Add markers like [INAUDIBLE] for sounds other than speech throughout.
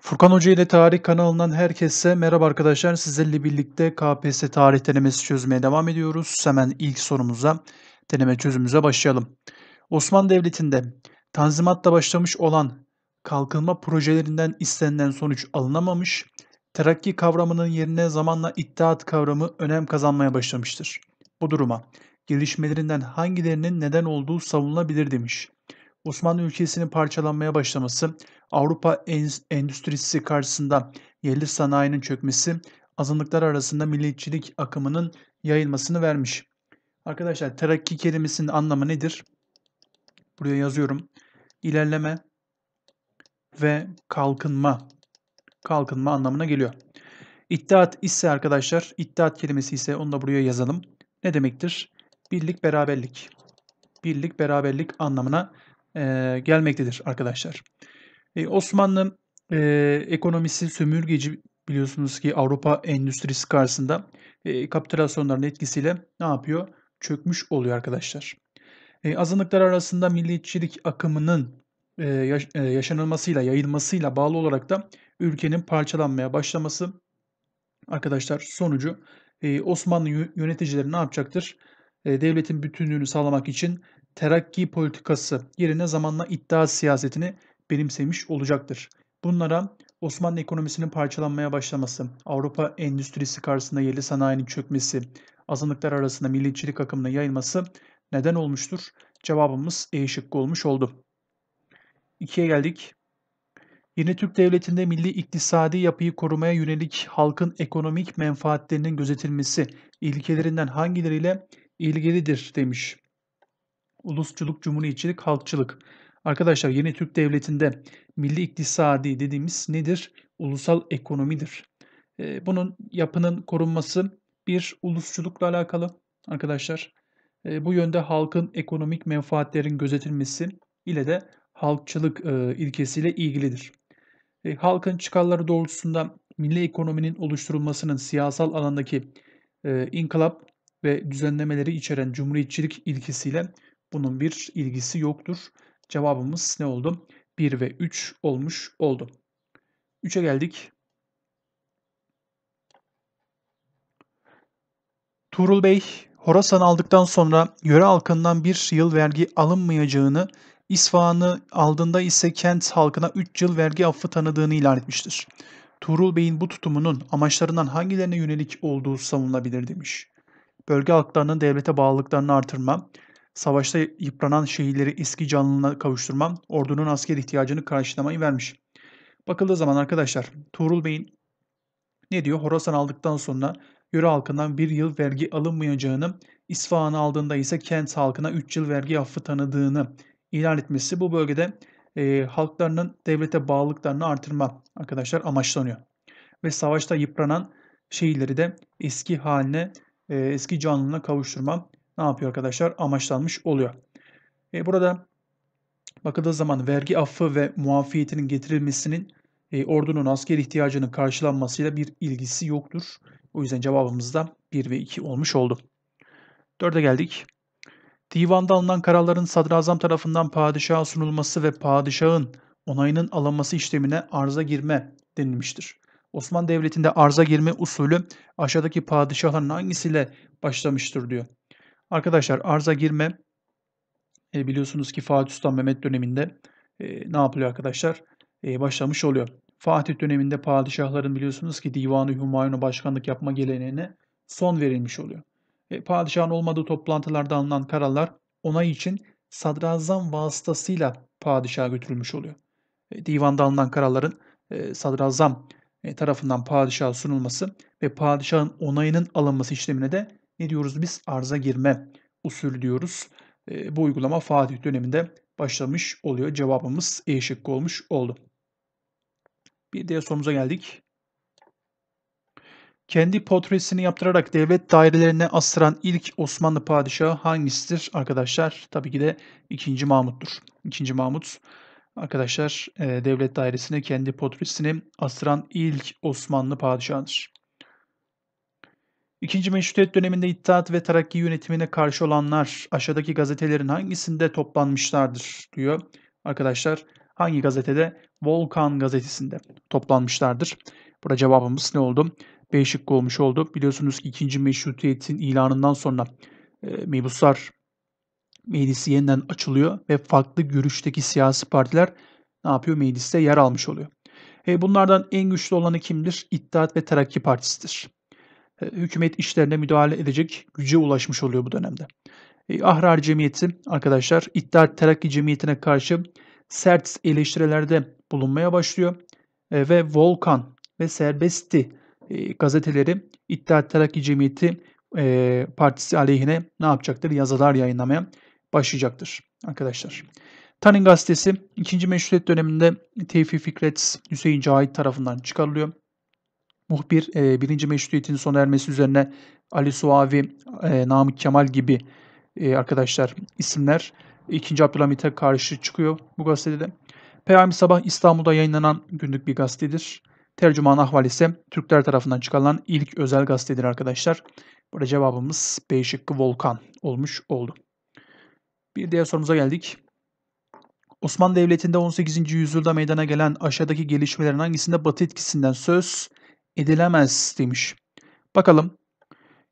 Furkan Hoca ile Tarih kanalından herkese merhaba arkadaşlar. Sizlerle birlikte KPSS tarih denemesi çözmeye devam ediyoruz. Hemen ilk sorumuza, deneme çözümümüze başlayalım. Osmanlı Devleti'nde Tanzimat'ta başlamış olan kalkınma projelerinden istenilen sonuç alınamamış, terakki kavramının yerine zamanla iddiat kavramı önem kazanmaya başlamıştır. Bu duruma gelişmelerinden hangilerinin neden olduğu savunulabilir demiş. Osmanlı ülkesinin parçalanmaya başlaması Avrupa endüstrisi karşısında yerli sanayinin çökmesi azınlıklar arasında milliyetçilik akımının yayılmasını vermiş. Arkadaşlar terakki kelimesinin anlamı nedir? Buraya yazıyorum. İlerleme ve kalkınma. Kalkınma anlamına geliyor. İttihat ise arkadaşlar, ittihat kelimesi ise onu da buraya yazalım. Ne demektir? Birlik, beraberlik. Birlik, beraberlik anlamına e, gelmektedir arkadaşlar. E, Osmanlı e, ekonomisi sömürgeci biliyorsunuz ki Avrupa endüstrisi karşısında e, kapitülasyonların etkisiyle ne yapıyor? Çökmüş oluyor arkadaşlar. E, azınlıklar arasında milliyetçilik akımının e, yaş- e, yaşanılmasıyla, yayılmasıyla bağlı olarak da ülkenin parçalanmaya başlaması arkadaşlar sonucu e, Osmanlı yöneticileri ne yapacaktır? E, devletin bütünlüğünü sağlamak için terakki politikası yerine zamanla iddia siyasetini benimsemiş olacaktır. Bunlara Osmanlı ekonomisinin parçalanmaya başlaması, Avrupa endüstrisi karşısında yerli sanayinin çökmesi, azınlıklar arasında milliyetçilik akımının yayılması neden olmuştur? Cevabımız E şıkkı olmuş oldu. 2'ye geldik. Yeni Türk Devleti'nde milli iktisadi yapıyı korumaya yönelik halkın ekonomik menfaatlerinin gözetilmesi ilkelerinden hangileriyle ilgilidir demiş. Ulusçuluk, cumhuriyetçilik, halkçılık. Arkadaşlar yeni Türk Devleti'nde milli iktisadi dediğimiz nedir? Ulusal ekonomidir. E, bunun yapının korunması bir ulusçulukla alakalı arkadaşlar. E, bu yönde halkın ekonomik menfaatlerin gözetilmesi ile de halkçılık e, ilkesiyle ilgilidir. E, halkın çıkarları doğrultusunda milli ekonominin oluşturulmasının siyasal alandaki e, inkılap ve düzenlemeleri içeren cumhuriyetçilik ilkesiyle bunun bir ilgisi yoktur. Cevabımız ne oldu? 1 ve 3 olmuş oldu. 3'e geldik. Tuğrul Bey, Horasan aldıktan sonra yöre halkından bir yıl vergi alınmayacağını, İsfahan'ı aldığında ise kent halkına 3 yıl vergi affı tanıdığını ilan etmiştir. Tuğrul Bey'in bu tutumunun amaçlarından hangilerine yönelik olduğu savunulabilir demiş. Bölge halklarının devlete bağlılıklarını artırma, Savaşta yıpranan şehirleri eski canlılığına kavuşturma, ordunun asker ihtiyacını karşılamayı vermiş. Bakıldığı zaman arkadaşlar Tuğrul Bey'in ne diyor? Horasan aldıktan sonra yöre halkından bir yıl vergi alınmayacağını, İsfahan'ı aldığında ise kent halkına 3 yıl vergi affı tanıdığını ilan etmesi bu bölgede e, halklarının devlete bağlılıklarını artırma arkadaşlar amaçlanıyor. Ve savaşta yıpranan şehirleri de eski haline, e, eski canlılığına kavuşturma ne yapıyor arkadaşlar? Amaçlanmış oluyor. E, burada bakıldığı zaman vergi affı ve muafiyetinin getirilmesinin e, ordunun asker ihtiyacının karşılanmasıyla bir ilgisi yoktur. O yüzden cevabımız da 1 ve 2 olmuş oldu. 4'e geldik. Divanda alınan kararların sadrazam tarafından padişaha sunulması ve padişahın onayının alınması işlemine arıza girme denilmiştir. Osmanlı Devleti'nde arıza girme usulü aşağıdaki padişahların hangisiyle başlamıştır diyor. Arkadaşlar arza girme e, biliyorsunuz ki Fatih Sultan Mehmet döneminde e, ne yapılıyor arkadaşlar? E, başlamış oluyor. Fatih döneminde padişahların biliyorsunuz ki Divanı Hümayun'a başkanlık yapma geleneğine son verilmiş oluyor. E, padişahın olmadığı toplantılarda alınan kararlar onay için sadrazam vasıtasıyla padişaha götürülmüş oluyor. E, divanda alınan kararların e, sadrazam e, tarafından padişaha sunulması ve padişahın onayının alınması işlemine de ne diyoruz biz? arıza girme usulü diyoruz. E, bu uygulama Fatih döneminde başlamış oluyor. Cevabımız E şıkkı olmuş oldu. Bir diğer sorumuza geldik. Kendi portresini yaptırarak devlet dairelerine astıran ilk Osmanlı padişahı hangisidir arkadaşlar? Tabii ki de 2. Mahmut'tur. 2. Mahmut arkadaşlar devlet dairesine kendi portresini astıran ilk Osmanlı padişahıdır. İkinci Meşrutiyet döneminde İttihat ve Terakki yönetimine karşı olanlar aşağıdaki gazetelerin hangisinde toplanmışlardır diyor. Arkadaşlar hangi gazetede? Volkan gazetesinde toplanmışlardır. Burada cevabımız ne oldu? B şıkkı olmuş oldu. Biliyorsunuz ki 2. Meşrutiyet'in ilanından sonra e, Meybuslar Meclisi yeniden açılıyor ve farklı görüşteki siyasi partiler ne yapıyor? Mecliste yer almış oluyor. E, bunlardan en güçlü olanı kimdir? İttihat ve Terakki Partisi'dir. E, hükümet işlerine müdahale edecek güce ulaşmış oluyor bu dönemde. E, Ahrar Cemiyeti arkadaşlar İttihat Terakki Cemiyeti'ne karşı sert eleştirilerde bulunmaya başlıyor e, ve Volkan ve Serbesti gazeteleri İttihat Terakki Cemiyeti partisi aleyhine ne yapacaktır? Yazılar yayınlamaya başlayacaktır arkadaşlar. Tanin gazetesi 2. Meşrutiyet döneminde Tevfik Fikret Hüseyin Cahit tarafından çıkarılıyor. Muhbir e, birinci meşrutiyetin sona ermesi üzerine Ali Suavi, e, Namık Kemal gibi e, arkadaşlar isimler 2. Abdülhamit'e karşı çıkıyor bu gazetede. Peyami Sabah İstanbul'da yayınlanan günlük bir gazetedir. Tercüman Ahval ise Türkler tarafından çıkarılan ilk özel gazetedir arkadaşlar. Burada cevabımız B şıkkı Volkan olmuş oldu. Bir diğer sorumuza geldik. Osmanlı Devleti'nde 18. yüzyılda meydana gelen aşağıdaki gelişmelerin hangisinde Batı etkisinden söz edilemez demiş. Bakalım.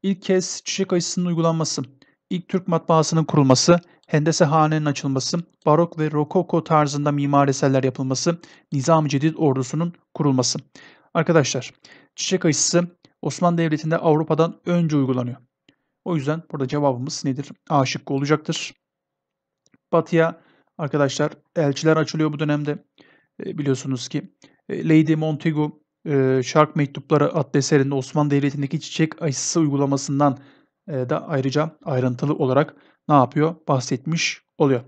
ilk kez çiçek aşısının uygulanması, ilk Türk matbaasının kurulması, hendese hanenin açılması, barok ve rokoko tarzında mimari eserler yapılması, Nizam-ı Cedid ordusunun kurulması. Arkadaşlar, çiçek aşısı Osmanlı Devleti'nde Avrupa'dan önce uygulanıyor. O yüzden burada cevabımız nedir? A şıkkı olacaktır. Batı'ya arkadaşlar elçiler açılıyor bu dönemde. E, biliyorsunuz ki e, Lady Montagu e, Şark Mektupları adlı eserinde Osmanlı Devleti'ndeki çiçek aşısı uygulamasından e, da ayrıca ayrıntılı olarak ne yapıyor? Bahsetmiş oluyor.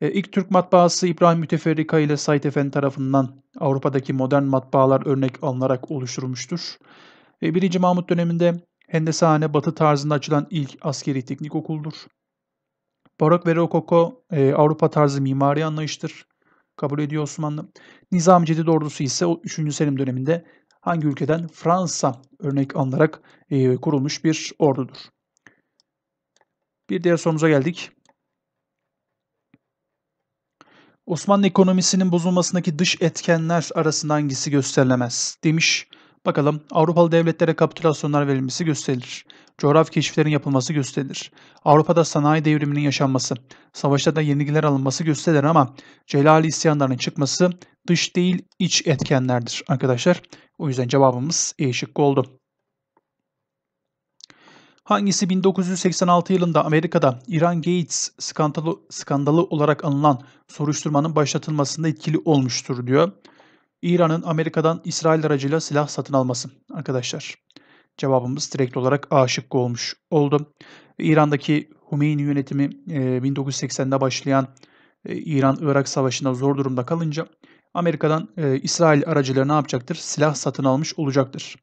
E, ilk Türk matbaası İbrahim Müteferrika ile Said Efendi tarafından Avrupa'daki modern matbaalar örnek alınarak oluşturulmuştur. E, 1. Mahmut döneminde Hendesehane batı tarzında açılan ilk askeri teknik okuldur. Barok ve Rokoko e, Avrupa tarzı mimari anlayıştır kabul ediyor Osmanlı. Nizam Cedid ordusu ise 3. Selim döneminde hangi ülkeden? Fransa örnek alınarak e, kurulmuş bir ordudur. Bir diğer sorumuza geldik. Osmanlı ekonomisinin bozulmasındaki dış etkenler arasında hangisi gösterilemez demiş. Bakalım Avrupalı devletlere kapitülasyonlar verilmesi gösterilir. Coğrafi keşiflerin yapılması gösterilir. Avrupa'da sanayi devriminin yaşanması, savaşta da yenilgiler alınması gösterilir ama Celali isyanlarının çıkması dış değil iç etkenlerdir arkadaşlar. O yüzden cevabımız E şıkkı oldu. Hangisi 1986 yılında Amerika'da İran Gates skandalı, skandalı olarak anılan soruşturmanın başlatılmasında etkili olmuştur diyor. İran'ın Amerika'dan İsrail aracıyla silah satın alması arkadaşlar. Cevabımız direkt olarak A şıkkı olmuş oldu. İran'daki Humeyni yönetimi 1980'de e, başlayan e, İran-Irak savaşında zor durumda kalınca Amerika'dan e, İsrail aracıları ne yapacaktır? Silah satın almış olacaktır.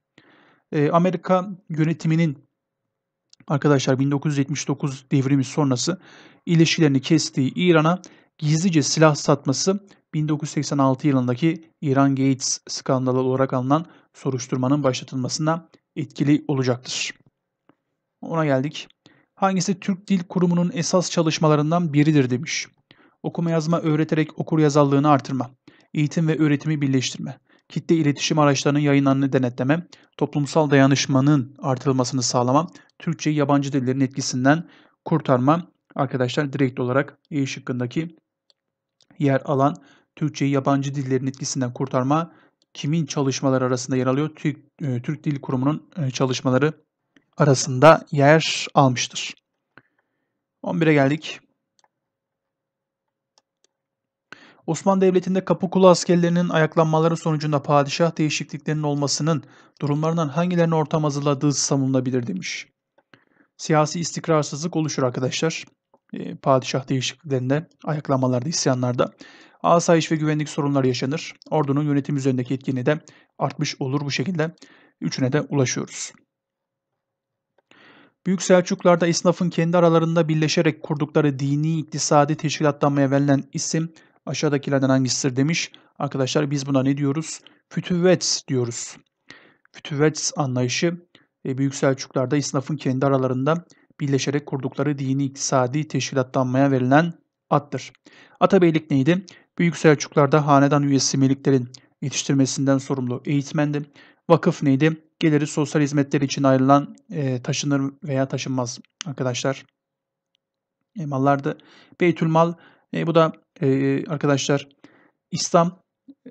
Amerika yönetiminin arkadaşlar 1979 devrimi sonrası ilişkilerini kestiği İran'a gizlice silah satması 1986 yılındaki İran Gates skandalı olarak alınan soruşturmanın başlatılmasına etkili olacaktır. Ona geldik. Hangisi Türk Dil Kurumu'nun esas çalışmalarından biridir demiş. Okuma yazma öğreterek okur yazarlığını artırma. Eğitim ve öğretimi birleştirme. Kitle iletişim araçlarının yayınlarını denetleme. Toplumsal dayanışmanın artırılmasını sağlama. Türkçe yabancı dillerin etkisinden kurtarma. Arkadaşlar direkt olarak E şıkkındaki yer alan Türkçeyi yabancı dillerin etkisinden kurtarma kimin çalışmaları arasında yer alıyor? Türk, e, Türk Dil Kurumu'nun e, çalışmaları arasında yer almıştır. 11'e geldik. Osmanlı Devleti'nde Kapıkulu askerlerinin ayaklanmaları sonucunda padişah değişikliklerinin olmasının durumlarından hangilerini ortam hazırladığı savunulabilir demiş. Siyasi istikrarsızlık oluşur arkadaşlar. E, padişah değişikliklerinde, ayaklamalarda, isyanlarda asayiş ve güvenlik sorunları yaşanır. Ordunun yönetim üzerindeki etkinliği de artmış olur bu şekilde. Üçüne de ulaşıyoruz. Büyük Selçuklarda esnafın kendi aralarında birleşerek kurdukları dini iktisadi teşkilatlanmaya verilen isim aşağıdakilerden hangisidir demiş. Arkadaşlar biz buna ne diyoruz? Fütüvvet diyoruz. Fütüvvet anlayışı e, Büyük Selçuklarda esnafın kendi aralarında birleşerek kurdukları dini iktisadi teşkilatlanmaya verilen attır. Atabeylik neydi? Büyük Selçuklarda hanedan üyesi meliklerin yetiştirmesinden sorumlu eğitmendi. Vakıf neydi? Geliri sosyal hizmetler için ayrılan e, taşınır veya taşınmaz arkadaşlar. E, mallardı. Beytülmal e, bu da e, arkadaşlar İslam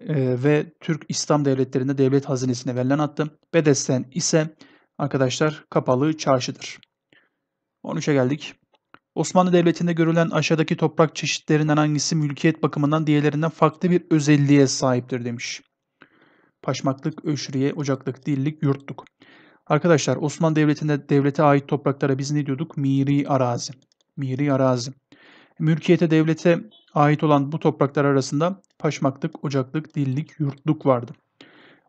e, ve Türk İslam devletlerinde devlet hazinesine verilen attı. Bedesten ise arkadaşlar kapalı çarşıdır. 13'e geldik. Osmanlı Devleti'nde görülen aşağıdaki toprak çeşitlerinden hangisi mülkiyet bakımından diğerlerinden farklı bir özelliğe sahiptir demiş. Paşmaklık, öşriye, ocaklık, dillik, yurtluk. Arkadaşlar Osmanlı Devleti'nde devlete ait topraklara biz ne diyorduk? Miri arazi. Miri arazi. Mülkiyete devlete ait olan bu topraklar arasında paşmaklık, ocaklık, dillik, yurtluk vardı.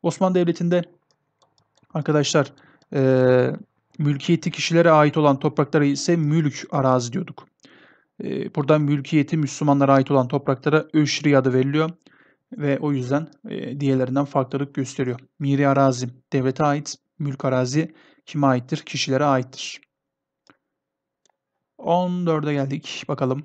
Osmanlı Devleti'nde arkadaşlar ee, mülkiyeti kişilere ait olan topraklara ise mülk arazi diyorduk. E, buradan mülkiyeti Müslümanlara ait olan topraklara öşri adı veriliyor ve o yüzden e, diğerlerinden farklılık gösteriyor. Miri arazi devlete ait, mülk arazi kime aittir? Kişilere aittir. 14'e geldik. Bakalım.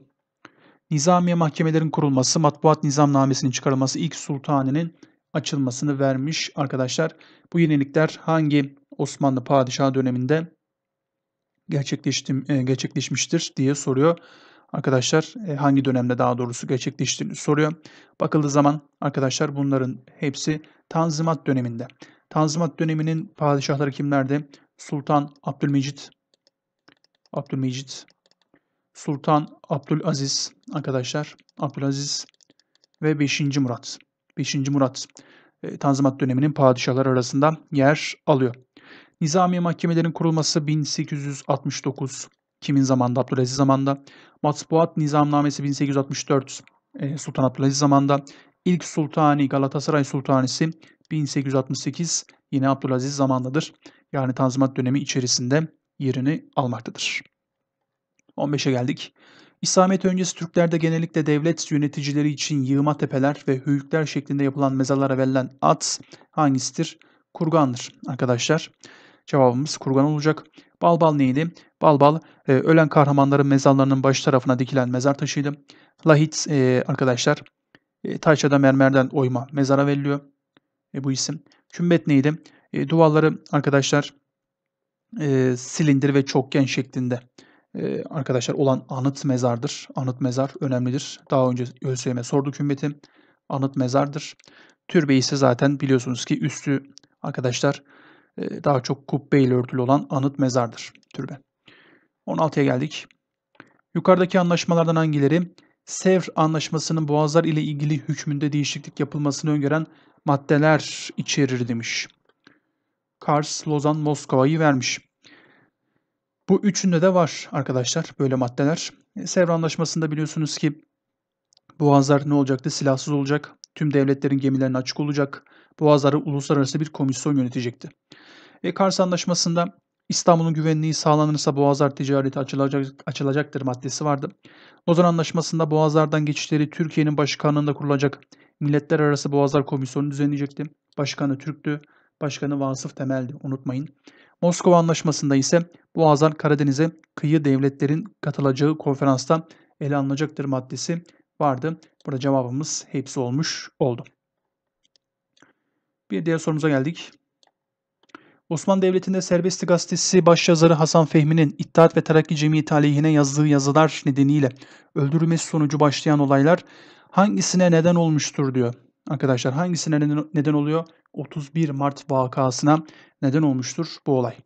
Nizamiye mahkemelerin kurulması, matbuat nizamnamesinin çıkarılması ilk sultaninin açılmasını vermiş arkadaşlar. Bu yenilikler hangi Osmanlı padişah döneminde gerçekleştim, e, gerçekleşmiştir diye soruyor. Arkadaşlar e, hangi dönemde daha doğrusu gerçekleştiğini soruyor. Bakıldığı zaman arkadaşlar bunların hepsi Tanzimat döneminde. Tanzimat döneminin padişahları kimlerdi? Sultan Abdülmecit, Abdülmecit, Sultan Abdülaziz arkadaşlar, Abdülaziz ve 5. Murat. 5. Murat e, Tanzimat döneminin padişahları arasında yer alıyor. Nizami mahkemelerin kurulması 1869. Kimin zamanında? Abdülaziz zamanında. Matbuat Nizamnamesi 1864. Ee, Sultan Abdülaziz zamanında. İlk Sultani Galatasaray Sultanisi 1868 yine Abdülaziz zamanındadır. Yani Tanzimat dönemi içerisinde yerini almaktadır. 15'e geldik. İslamiyet öncesi Türklerde genellikle devlet yöneticileri için yığma tepeler ve hüyükler şeklinde yapılan mezarlara verilen ad hangisidir? Kurgandır arkadaşlar. Cevabımız kurgan olacak. Balbal neydi? Balbal e, ölen kahramanların mezarlarının baş tarafına dikilen mezar taşıydı. Lahit e, arkadaşlar e, taş mermerden oyma mezara veriliyor. E, bu isim. Kümbet neydi? E, duvarları arkadaşlar e, silindir ve çokgen şeklinde e, arkadaşlar olan anıt mezardır. Anıt mezar önemlidir. Daha önce ÖSYM sordu kümbeti. Anıt mezardır. Türbe ise zaten biliyorsunuz ki üstü arkadaşlar ee, daha çok kubbe ile örtülü olan anıt mezardır türbe. 16'ya geldik. Yukarıdaki anlaşmalardan hangileri Sevr Anlaşması'nın boğazlar ile ilgili hükmünde değişiklik yapılmasını öngören maddeler içerir demiş. Kars, Lozan, Moskova'yı vermiş. Bu üçünde de var arkadaşlar böyle maddeler. Sevr Anlaşması'nda biliyorsunuz ki boğazlar ne olacaktı? Silahsız olacak. Tüm devletlerin gemilerine açık olacak. Boğazları uluslararası bir komisyon yönetecekti. Ve Kars Anlaşması'nda İstanbul'un güvenliği sağlanırsa boğazlar ticareti açılacak, açılacaktır maddesi vardı. Lozan Anlaşması'nda boğazlardan geçişleri Türkiye'nin başkanlığında kurulacak Milletler Arası Boğazlar Komisyonu düzenleyecekti. Başkanı Türk'tü, başkanı Vasıf Temel'di unutmayın. Moskova Anlaşması'nda ise Boğazlar Karadeniz'e kıyı devletlerin katılacağı konferansta ele alınacaktır maddesi vardı. Burada cevabımız hepsi olmuş oldu. Bir diğer sorumuza geldik. Osmanlı Devleti'nde Serbestlik Gazetesi başyazarı Hasan Fehmi'nin İttihat ve Terakki Cemiyeti aleyhine yazdığı yazılar nedeniyle öldürülmesi sonucu başlayan olaylar hangisine neden olmuştur diyor. Arkadaşlar hangisine neden oluyor? 31 Mart vakasına neden olmuştur bu olay.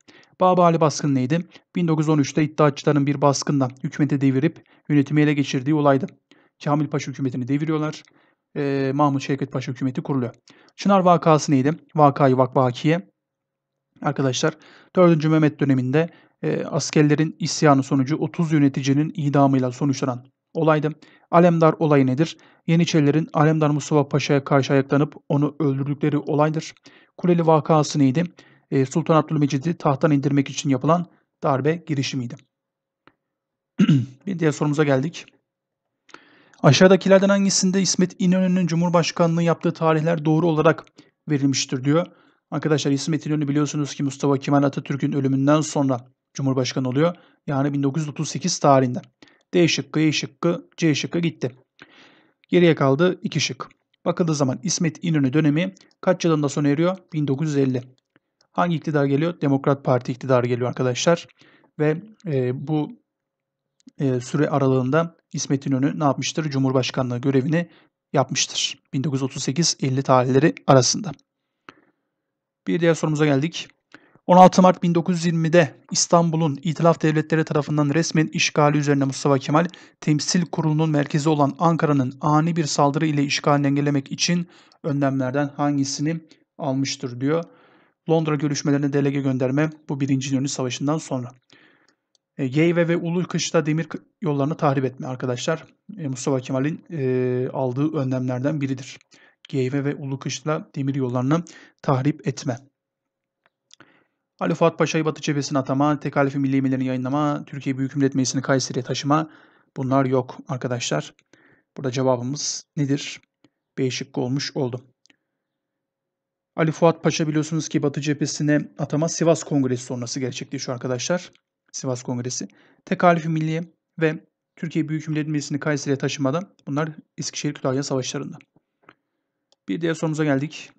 Baba Ali baskın neydi? 1913'te iddiaçıların bir baskından hükümeti devirip yönetimi ele geçirdiği olaydı. Kamil Paşa hükümetini deviriyorlar. E, Mahmut Şevket Paşa hükümeti kuruluyor. Çınar vakası neydi? Vakayı vakvakiye. Arkadaşlar 4. Mehmet döneminde e, askerlerin isyanı sonucu 30 yöneticinin idamıyla sonuçlanan olaydı. Alemdar olayı nedir? Yeniçerilerin Alemdar Mustafa Paşa'ya karşı ayaklanıp onu öldürdükleri olaydır. Kuleli vakası neydi? E, Sultan Abdülmecid'i tahttan indirmek için yapılan darbe girişimiydi. [CLEARS THROAT] Bir diğer sorumuza geldik. Aşağıdakilerden hangisinde İsmet İnönü'nün Cumhurbaşkanlığı yaptığı tarihler doğru olarak verilmiştir diyor. Arkadaşlar İsmet İnönü biliyorsunuz ki Mustafa Kemal Atatürk'ün ölümünden sonra Cumhurbaşkanı oluyor. Yani 1938 tarihinde. D şıkkı, E şıkkı, C şıkkı gitti. Geriye kaldı 2 şık. Bakıldığı zaman İsmet İnönü dönemi kaç yılında sona eriyor? 1950. Hangi iktidar geliyor? Demokrat Parti iktidarı geliyor arkadaşlar. Ve e, bu e, süre aralığında İsmet İnönü ne yapmıştır? Cumhurbaşkanlığı görevini yapmıştır. 1938-50 tarihleri arasında. Bir diğer sorumuza geldik. 16 Mart 1920'de İstanbul'un İtilaf Devletleri tarafından resmen işgali üzerine Mustafa Kemal, temsil kurulunun merkezi olan Ankara'nın ani bir saldırı ile işgalini engellemek için önlemlerden hangisini almıştır diyor. Londra görüşmelerine delege gönderme bu Birinci İnönü Savaşı'ndan sonra. Yeyve e, ve Ulu Kış'ta demir yollarını tahrip etme arkadaşlar e, Mustafa Kemal'in e, aldığı önlemlerden biridir. Yeyve ve Ulu Kış'ta demir yollarını tahrip etme. Ali Fuat Paşa'yı Batı cephesine atama, tekalifi milli emirlerini yayınlama, Türkiye Büyük Millet Meclisi'ni Kayseri'ye taşıma bunlar yok arkadaşlar. Burada cevabımız nedir? B şıkkı olmuş oldu. Ali Fuat Paşa biliyorsunuz ki Batı cephesine atama Sivas Kongresi sonrası gerçekleşiyor arkadaşlar. Sivas Kongresi, Tekalif-i Milliye ve Türkiye Büyük Millet Meclisi'ni Kayseri'ye taşımadan bunlar Eskişehir-Kütahya savaşlarında. Bir diğer sorumuza geldik.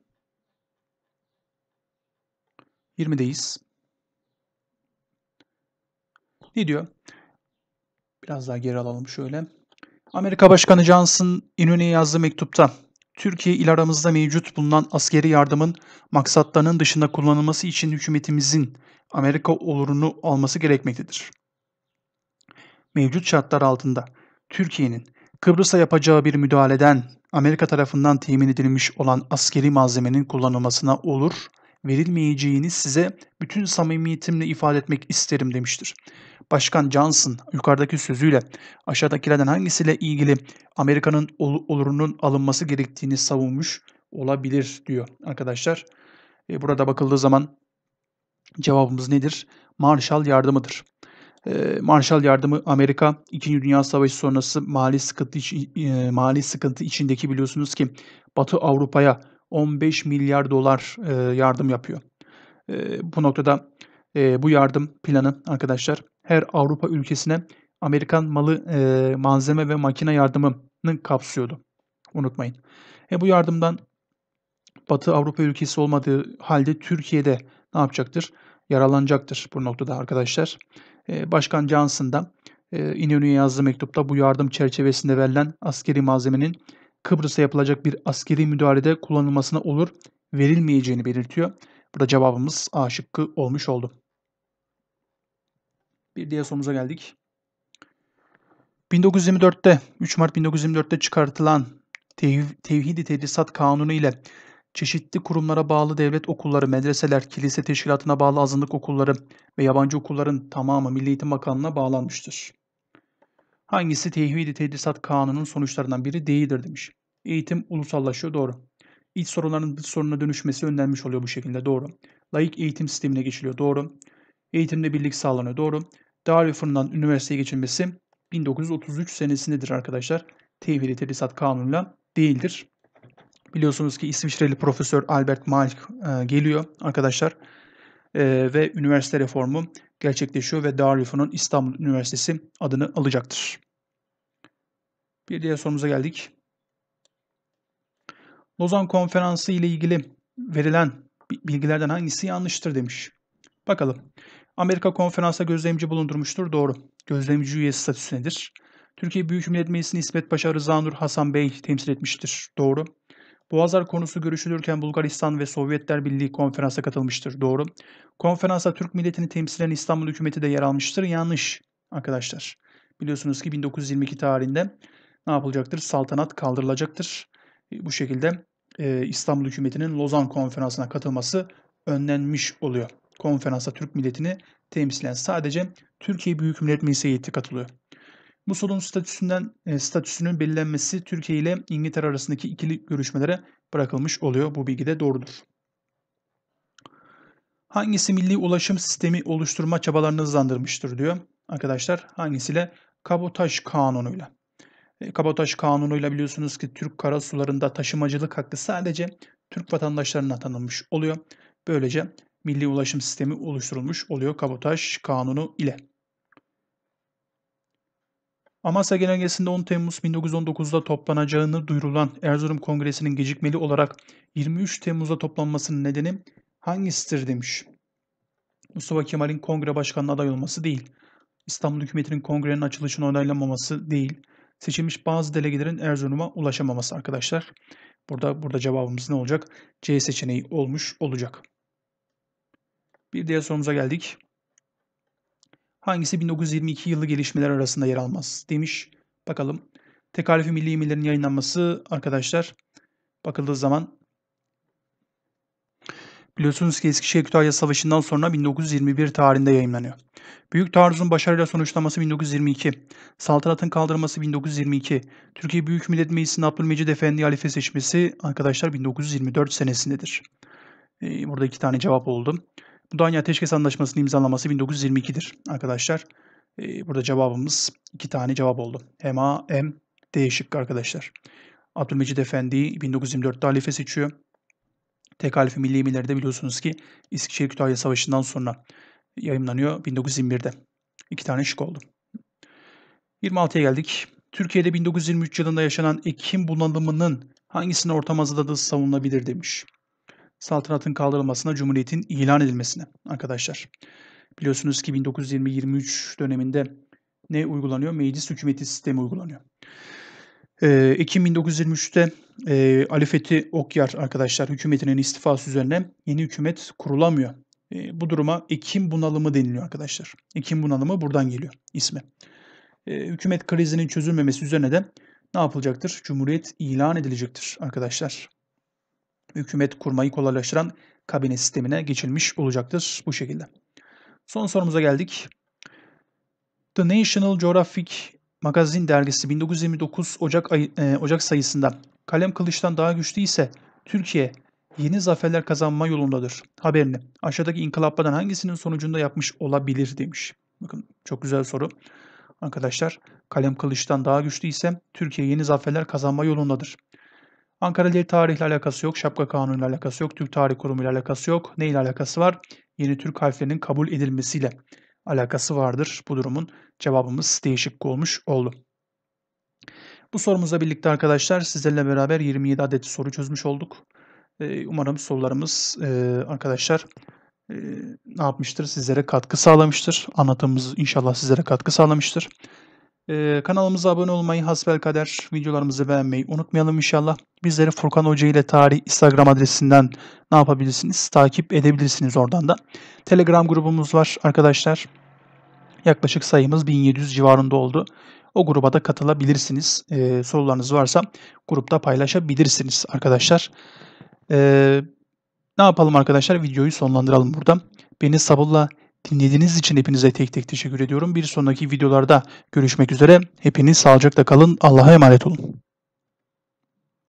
20'deyiz. Ne diyor? Biraz daha geri alalım şöyle. Amerika Başkanı Johnson İnönü'ye yazdığı mektupta Türkiye ile aramızda mevcut bulunan askeri yardımın maksatlarının dışında kullanılması için hükümetimizin Amerika olurunu alması gerekmektedir. Mevcut şartlar altında Türkiye'nin Kıbrıs'a yapacağı bir müdahaleden Amerika tarafından temin edilmiş olan askeri malzemenin kullanılmasına olur verilmeyeceğini size bütün samimiyetimle ifade etmek isterim demiştir. Başkan Johnson yukarıdaki sözüyle aşağıdakilerden hangisiyle ilgili Amerika'nın ol- olurunun alınması gerektiğini savunmuş olabilir diyor arkadaşlar. E, burada bakıldığı zaman cevabımız nedir? Marshall yardımıdır. E, Marshall yardımı Amerika 2. Dünya Savaşı sonrası mali sıkıntı için, e, mali sıkıntı içindeki biliyorsunuz ki Batı Avrupa'ya 15 milyar dolar e, yardım yapıyor. E, bu noktada e, bu yardım planı arkadaşlar her Avrupa ülkesine Amerikan malı e, malzeme ve makine yardımını kapsıyordu. Unutmayın. E bu yardımdan Batı Avrupa ülkesi olmadığı halde Türkiye'de ne yapacaktır? yaralanacaktır bu noktada arkadaşlar. E, Başkan Johnson'dan e, İnönü'ye yazdığı mektupta bu yardım çerçevesinde verilen askeri malzemenin Kıbrıs'a yapılacak bir askeri müdahalede kullanılmasına olur verilmeyeceğini belirtiyor. Burada cevabımız A şıkkı olmuş oldu. Bir diğer sorumuza geldik. 1924'te 3 Mart 1924'te çıkartılan Tevhid-i Tedrisat Kanunu ile çeşitli kurumlara bağlı devlet okulları, medreseler, kilise teşkilatına bağlı azınlık okulları ve yabancı okulların tamamı Milli Eğitim Bakanlığı'na bağlanmıştır. Hangisi Tevhid-i Tedrisat Kanunu'nun sonuçlarından biri değildir demiş. Eğitim ulusallaşıyor doğru. İç sorunların dış soruna dönüşmesi önlenmiş oluyor bu şekilde doğru. Layık eğitim sistemine geçiliyor doğru. Eğitimde birlik sağlanıyor. Doğru. Darülfünun'dan üniversiteye geçilmesi 1933 senesindedir arkadaşlar. Tevhid-i Tedrisat Kanunu'yla değildir. Biliyorsunuz ki İsviçreli Profesör Albert Malik e, geliyor arkadaşlar. E, ve üniversite reformu gerçekleşiyor ve Darülfünun İstanbul Üniversitesi adını alacaktır. Bir diğer sorumuza geldik. Lozan Konferansı ile ilgili verilen bilgilerden hangisi yanlıştır demiş. Bakalım. Amerika konferansa gözlemci bulundurmuştur. Doğru. Gözlemci üyesi statüsündedir. Türkiye Büyük Millet Meclisi İsmet Paşa Rızanur Hasan Bey temsil etmiştir. Doğru. Boğazlar konusu görüşülürken Bulgaristan ve Sovyetler Birliği konferansa katılmıştır. Doğru. Konferansa Türk milletini temsil eden İstanbul hükümeti de yer almıştır. Yanlış arkadaşlar. Biliyorsunuz ki 1922 tarihinde ne yapılacaktır? Saltanat kaldırılacaktır. E, bu şekilde e, İstanbul hükümetinin Lozan konferansına katılması önlenmiş oluyor konferansa Türk milletini temsilen sadece Türkiye Büyük Millet Meclisi heyeti katılıyor. Bu solun statüsünden e, statüsünün belirlenmesi Türkiye ile İngiltere arasındaki ikili görüşmelere bırakılmış oluyor. Bu bilgi de doğrudur. Hangisi milli ulaşım sistemi oluşturma çabalarını hızlandırmıştır diyor. Arkadaşlar hangisiyle? Kabotaj kanunuyla. E, kabotaj kanunuyla biliyorsunuz ki Türk karasularında taşımacılık hakkı sadece Türk vatandaşlarına tanınmış oluyor. Böylece milli ulaşım sistemi oluşturulmuş oluyor kabotaj kanunu ile. Amasya Genelgesi'nde 10 Temmuz 1919'da toplanacağını duyurulan Erzurum Kongresi'nin gecikmeli olarak 23 Temmuz'da toplanmasının nedeni hangisidir demiş. Mustafa Kemal'in kongre başkanlığı aday olması değil. İstanbul hükümetinin kongrenin açılışını onaylamaması değil. Seçilmiş bazı delegelerin Erzurum'a ulaşamaması arkadaşlar. Burada burada cevabımız ne olacak? C seçeneği olmuş olacak. Bir diğer sorumuza geldik. Hangisi 1922 yılı gelişmeler arasında yer almaz demiş. Bakalım. Tekalifi Milli Emirlerin yayınlanması arkadaşlar bakıldığı zaman biliyorsunuz ki Eskişehir Kütahya Savaşı'ndan sonra 1921 tarihinde yayınlanıyor. Büyük taarruzun başarıyla sonuçlanması 1922, saltanatın kaldırılması 1922, Türkiye Büyük Millet Meclisi'nin Abdülmecid Efendi halife seçmesi arkadaşlar 1924 senesindedir. Ee, burada iki tane cevap oldu. Mudanya Ateşkes Anlaşması'nın imzalaması 1922'dir arkadaşlar. E, burada cevabımız iki tane cevap oldu. Hem A hem D şıkkı arkadaşlar. Abdülmecid Efendi 1924'te halife seçiyor. Tek halife milli emirleri de biliyorsunuz ki İskişehir Kütahya Savaşı'ndan sonra yayınlanıyor 1921'de. İki tane şık oldu. 26'ya geldik. Türkiye'de 1923 yılında yaşanan Ekim bunalımının hangisini ortam hazırladığı savunulabilir demiş saltanatın kaldırılmasına, cumhuriyetin ilan edilmesine arkadaşlar. Biliyorsunuz ki 1920-23 döneminde ne uygulanıyor? Meclis hükümeti sistemi uygulanıyor. Ee, Ekim 1923'te e, Ali Fethi Okyar arkadaşlar hükümetinin istifası üzerine yeni hükümet kurulamıyor. E, bu duruma Ekim bunalımı deniliyor arkadaşlar. Ekim bunalımı buradan geliyor ismi. E, hükümet krizinin çözülmemesi üzerine de ne yapılacaktır? Cumhuriyet ilan edilecektir arkadaşlar hükümet kurmayı kolaylaştıran kabine sistemine geçilmiş olacaktır bu şekilde. Son sorumuza geldik. The National Geographic Magazine dergisi 1929 Ocak, ay, e, Ocak sayısında kalem kılıçtan daha güçlü ise Türkiye yeni zaferler kazanma yolundadır haberini aşağıdaki inkılaplardan hangisinin sonucunda yapmış olabilir demiş. Bakın çok güzel soru. Arkadaşlar kalem kılıçtan daha güçlü ise Türkiye yeni zaferler kazanma yolundadır. Ankara Dil tarihle alakası yok, şapka kanunu ile alakası yok, Türk Tarih Kurumu ile alakası yok. Ne ile alakası var? Yeni Türk harflerinin kabul edilmesiyle alakası vardır. Bu durumun cevabımız değişik olmuş oldu. Bu sorumuzla birlikte arkadaşlar sizlerle beraber 27 adet soru çözmüş olduk. Ee, umarım sorularımız e, arkadaşlar e, ne yapmıştır? Sizlere katkı sağlamıştır. Anlatımımız inşallah sizlere katkı sağlamıştır. Ee, kanalımıza abone olmayı, hasbelkader videolarımızı beğenmeyi unutmayalım inşallah. Bizleri Furkan Hoca ile tarih Instagram adresinden ne yapabilirsiniz? Takip edebilirsiniz oradan da. Telegram grubumuz var arkadaşlar. Yaklaşık sayımız 1700 civarında oldu. O gruba da katılabilirsiniz. Ee, sorularınız varsa grupta paylaşabilirsiniz arkadaşlar. Ee, ne yapalım arkadaşlar? Videoyu sonlandıralım burada. Beni sabırla Dinlediğiniz için hepinize tek tek teşekkür ediyorum. Bir sonraki videolarda görüşmek üzere. Hepiniz sağlıcakla kalın. Allah'a emanet olun.